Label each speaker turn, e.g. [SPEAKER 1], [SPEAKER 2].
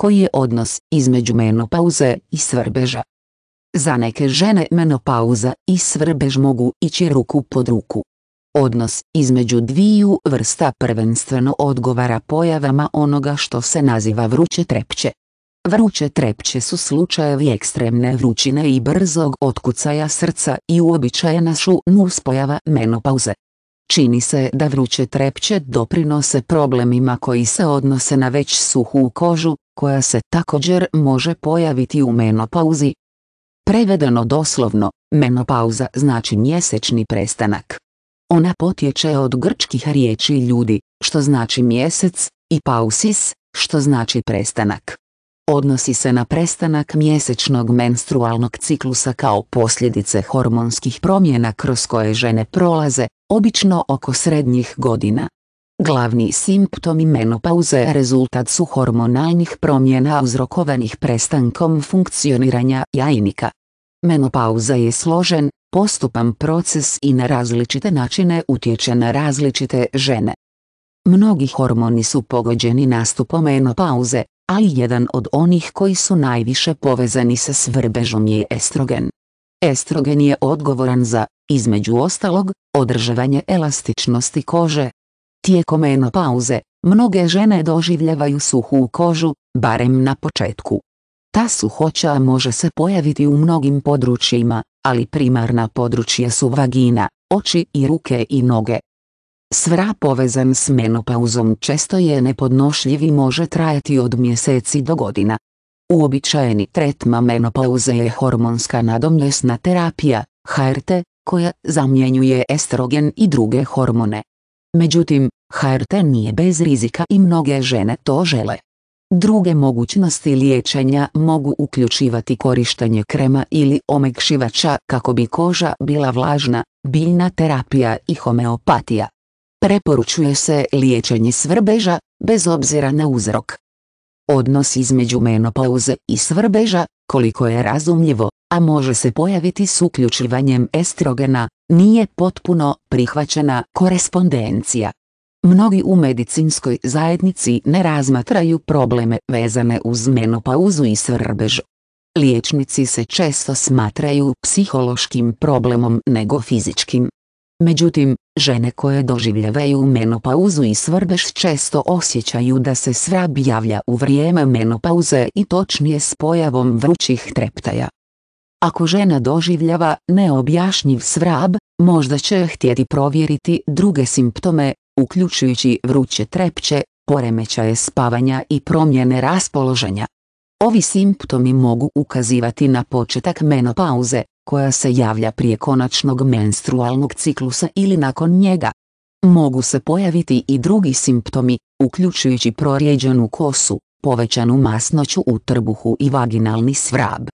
[SPEAKER 1] koji je odnos između menopauze i svrbeža. Za neke žene menopauza i svrbež mogu ići ruku pod ruku. Odnos između dviju vrsta prvenstveno odgovara pojavama onoga što se naziva vruće trepće. Vruće trepće su slučajevi ekstremne vrućine i brzog otkucaja srca i uobičajena su nuspojava menopauze. Čini se da vruće trepće doprinose problemima koji se odnose na već suhu kožu, koja se također može pojaviti u menopauzi. Prevedeno doslovno, menopauza znači mjesečni prestanak. Ona potječe od grčkih riječi ljudi, što znači mjesec, i pausis, što znači prestanak. Odnosi se na prestanak mjesečnog menstrualnog ciklusa kao posljedice hormonskih promjena kroz koje žene prolaze, obično oko srednjih godina. Glavni simptomi menopauze rezultat su hormonalnih promjena uzrokovanih prestankom funkcioniranja jajnika. Menopauza je složen, postupan proces i na različite načine utječe na različite žene. Mnogi hormoni su pogođeni nastupom menopauze, ali jedan od onih koji su najviše povezani sa svrbežom je estrogen. Estrogen je odgovoran za, između ostalog, održavanje elastičnosti kože, Tijekom menopauze, mnoge žene doživljavaju suhu kožu, barem na početku. Ta suhoća može se pojaviti u mnogim područjima, ali primarna područja su vagina, oči i ruke i noge. Svra povezan s menopauzom često je nepodnošljiv i može trajati od mjeseci do godina. Uobičajeni tretma menopauze je hormonska nadomjesna terapija, HRT, koja zamjenjuje estrogen i druge hormone. Međutim, HRT nije bez rizika i mnoge žene to žele. Druge mogućnosti liječenja mogu uključivati korištenje krema ili omekšivača kako bi koža bila vlažna, biljna terapija i homeopatija. Preporučuje se liječenje svrbeža, bez obzira na uzrok. Odnos između menopauze i svrbeža, koliko je razumljivo, a može se pojaviti s uključivanjem estrogena, nije potpuno prihvaćena korespondencija. Mnogi u medicinskoj zajednici ne razmatraju probleme vezane uz menopauzu i svrbež. Liječnici se često smatraju psihološkim problemom nego fizičkim. Međutim, Žene koje doživljavaju menopauzu i svrbeš često osjećaju da se svrab javlja u vrijeme menopauze i točnije s pojavom vrućih treptaja. Ako žena doživljava neobjašnjiv svrab, možda će htjeti provjeriti druge simptome, uključujući vruće trepće, poremećaje spavanja i promjene raspoloženja. Ovi simptomi mogu ukazivati na početak menopauze, koja se javlja prije konačnog menstrualnog ciklusa ili nakon njega. Mogu se pojaviti i drugi simptomi, uključujući prorijeđenu kosu, povećanu masnoću u trbuhu i vaginalni svrab.